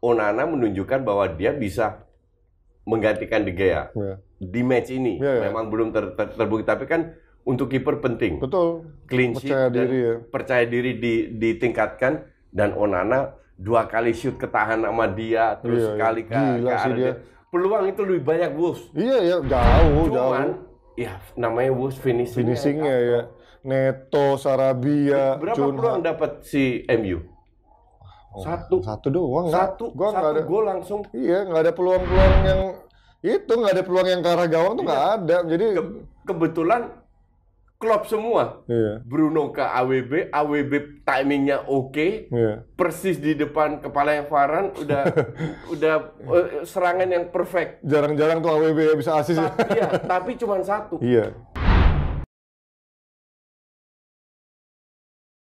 Onana menunjukkan bahwa dia bisa menggantikan De Gea yeah. di match ini. Yeah, yeah. Memang belum ter, ter, terbukti tapi kan untuk kiper penting. Betul. Clean sheet percaya dan diri ya. percaya diri di, ditingkatkan dan Onana dua kali shoot ketahan sama dia terus yeah, iya. sekali yeah. ke, Gila ke dia. Peluang itu lebih banyak Wolves. Iya ya jauh Cuman, jauh. Ya namanya Wolves finishing finishingnya. ya. Neto, Sarabia, Berapa Junha. peluang dapat si MU? Oh, satu. Satu doang nggak? Satu. Gua satu ada. Gol langsung. Iya, nggak ada peluang-peluang yang itu nggak ada peluang yang ke arah gawang tuh iya. nggak iya. ada. Jadi ke, kebetulan klop semua. Iya. Bruno ke AWB, AWB timingnya oke, okay, iya. persis di depan kepala yang Farhan udah udah eh, serangan yang perfect. Jarang-jarang tuh AWB bisa asis. Ya. Iya, tapi, ya, tapi cuma satu. Iya.